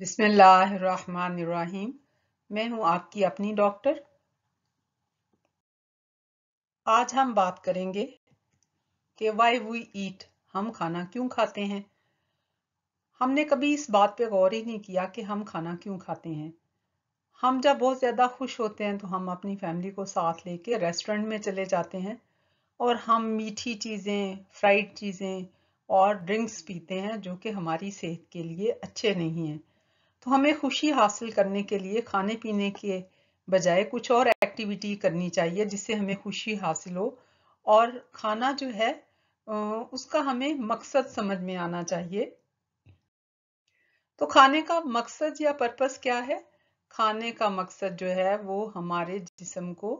बिस्मिल्लाहिर्रहमानिर्रहीम मैं हूं आपकी अपनी डॉक्टर आज हम बात करेंगे कि वाई वी ईट हम खाना क्यों खाते हैं हमने कभी इस बात पे गौर ही नहीं किया कि हम खाना क्यों खाते हैं हम जब बहुत ज़्यादा खुश होते हैं तो हम अपनी फैमिली को साथ लेके रेस्टोरेंट में चले जाते हैं और हम मीठी चीज़ें फ्राइड चीज़ें और ड्रिंक्स पीते हैं जो कि हमारी सेहत के लिए अच्छे नहीं हैं तो हमें खुशी हासिल करने के लिए खाने पीने के बजाय कुछ और एक्टिविटी करनी चाहिए जिससे हमें खुशी हासिल हो और खाना जो है उसका हमें मकसद समझ में आना चाहिए तो खाने का मकसद या पर्पस क्या है खाने का मकसद जो है वो हमारे जिसम को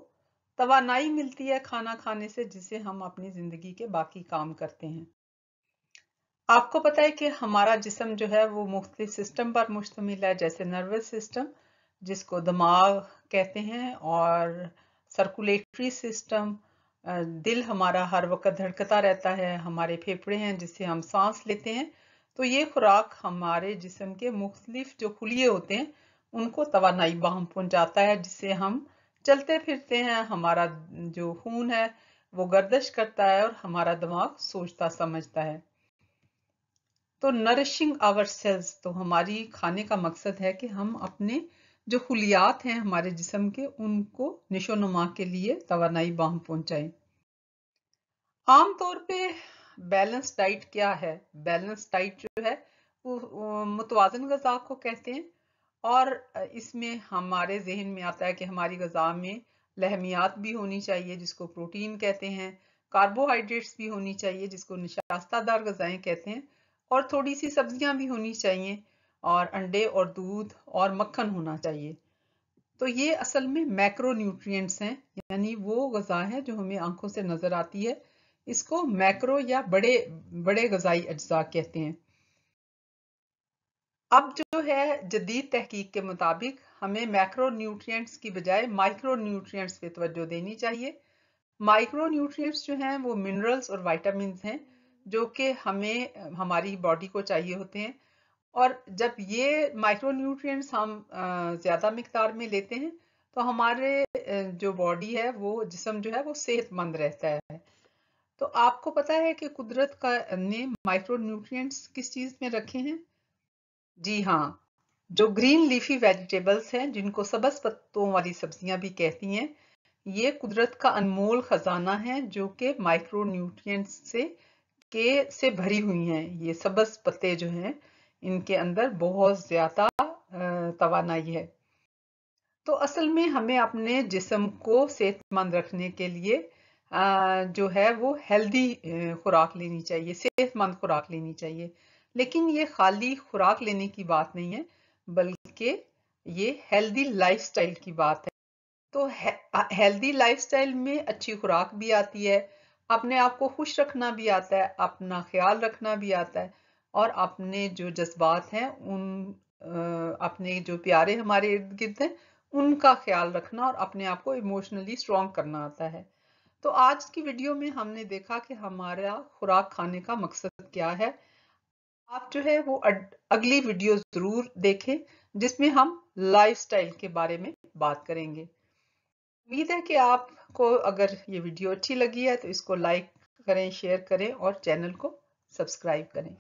तवानाई मिलती है खाना खाने से जिसे हम अपनी जिंदगी के बाकी काम करते हैं आपको पता है कि हमारा जिसम जो है वो मुख्तलि सिस्टम पर मुश्तमिल है जैसे नर्वस सिस्टम जिसको दिमाग कहते हैं और सर्कुलेटरी सिस्टम दिल हमारा हर वक्त धड़कता रहता है हमारे फेफड़े हैं जिससे हम सांस लेते हैं तो ये खुराक हमारे जिसम के मुख्तलिफ जो खुलिए होते हैं उनको तोानाई बाहम पहुँचाता है जिससे हम चलते फिरते हैं हमारा जो खून है वो गर्दश करता है और हमारा दिमाग सोचता समझता है तो नरिशिंग आवर सेल्स तो हमारी खाने का मकसद है कि हम अपने जो खुलियात हैं हमारे जिसम के उनको निशो नुमा के लिए तोानाई बाह पहुंचाएं आमतौर पे बैलेंस डाइट क्या है बैलेंस डाइट जो है वो मुतवाजन गज़ा को कहते हैं और इसमें हमारे जहन में आता है कि हमारी गज़ा में लहमियात भी होनी चाहिए जिसको प्रोटीन कहते हैं कार्बोहाइड्रेट्स भी होनी चाहिए जिसको निशास्तादार गजाएं कहते हैं और थोड़ी सी सब्जियां भी होनी चाहिए और अंडे और दूध और मक्खन होना चाहिए तो ये असल में मैक्रो न्यूट्रिय हैं यानी वो गज़ा है जो हमें आंखों से नज़र आती है इसको मैक्रो या बड़े बड़े गज़ाई अज्जा कहते हैं अब जो है जदीद तहकीक के मुताबिक हमें मैक्रो न्यूट्रिएंट्स की बजाय माइक्रो न्यूट्रिएंट्स पे तवज्जो देनी चाहिए माइक्रो न्यूट्रिएंट्स जो हैं वो मिनरल्स और वाइटामस हैं जो कि हमें हमारी बॉडी को चाहिए होते हैं और जब ये माइक्रोन्यूट्रिएंट्स हम ज़्यादा मकदार में लेते हैं तो हमारे जो बॉडी है वो जिसम जो है वो सेहतमंद रहता है तो आपको पता है कि कुदरत का ने माइक्रोन्यूट्रिएंट्स किस चीज़ में रखे हैं जी हाँ जो ग्रीन लीफी वेजिटेबल्स हैं जिनको सबस पत्तों वाली सब्जियां भी कहती हैं ये कुदरत का अनमोल खजाना है जो कि माइक्रोन्यूट्रिएंट्स से के से भरी हुई हैं ये सबस पत्ते जो हैं इनके अंदर बहुत ज़्यादा तवानाई है तो असल में हमें अपने जिसम को सेहतमंद रखने के लिए जो है वो हेल्दी खुराक लेनी चाहिए सेहतमंद खुराक लेनी चाहिए लेकिन ये खाली खुराक लेने की बात नहीं है बल्कि ये हेल्दी लाइफस्टाइल की बात है तो हेल्दी लाइफस्टाइल में अच्छी खुराक भी आती है अपने आप को खुश रखना भी आता है अपना ख्याल रखना भी आता है और अपने जो जज्बात हैं उन अपने जो प्यारे हमारे इर्द गिर्द हैं उनका ख्याल रखना और अपने आप को इमोशनली स्ट्रॉन्ग करना आता है तो आज की वीडियो में हमने देखा कि हमारा खुराक खाने का मकसद क्या है आप जो है वो अगली वीडियो ज़रूर देखें जिसमें हम लाइफस्टाइल के बारे में बात करेंगे उम्मीद है कि आपको अगर ये वीडियो अच्छी लगी है तो इसको लाइक करें शेयर करें और चैनल को सब्सक्राइब करें